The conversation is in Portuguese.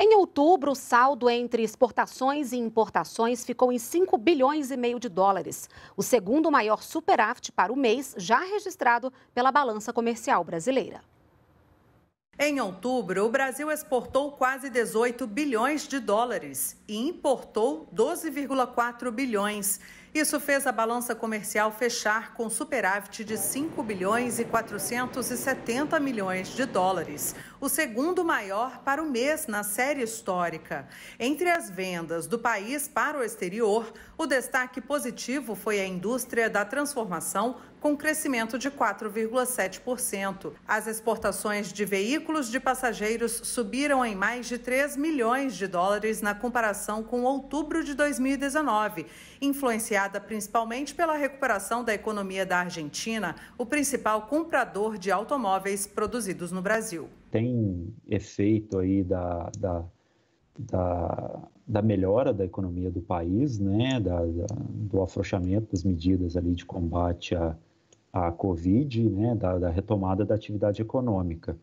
Em outubro, o saldo entre exportações e importações ficou em 5 bilhões e meio de dólares, o segundo maior superávit para o mês já registrado pela balança comercial brasileira. Em outubro, o Brasil exportou quase 18 bilhões de dólares e importou 12,4 bilhões. Isso fez a balança comercial fechar com superávit de 5 bilhões e 470 milhões de dólares, o segundo maior para o mês na série histórica. Entre as vendas do país para o exterior, o destaque positivo foi a indústria da transformação, com crescimento de 4,7%. As exportações de veículos de passageiros subiram em mais de 3 milhões de dólares na comparação com outubro de 2019, influenciadas principalmente pela recuperação da economia da Argentina, o principal comprador de automóveis produzidos no Brasil. Tem efeito aí da, da, da, da melhora da economia do país, né? Da, da, do afrouxamento das medidas ali de combate à, à Covid, né? da, da retomada da atividade econômica.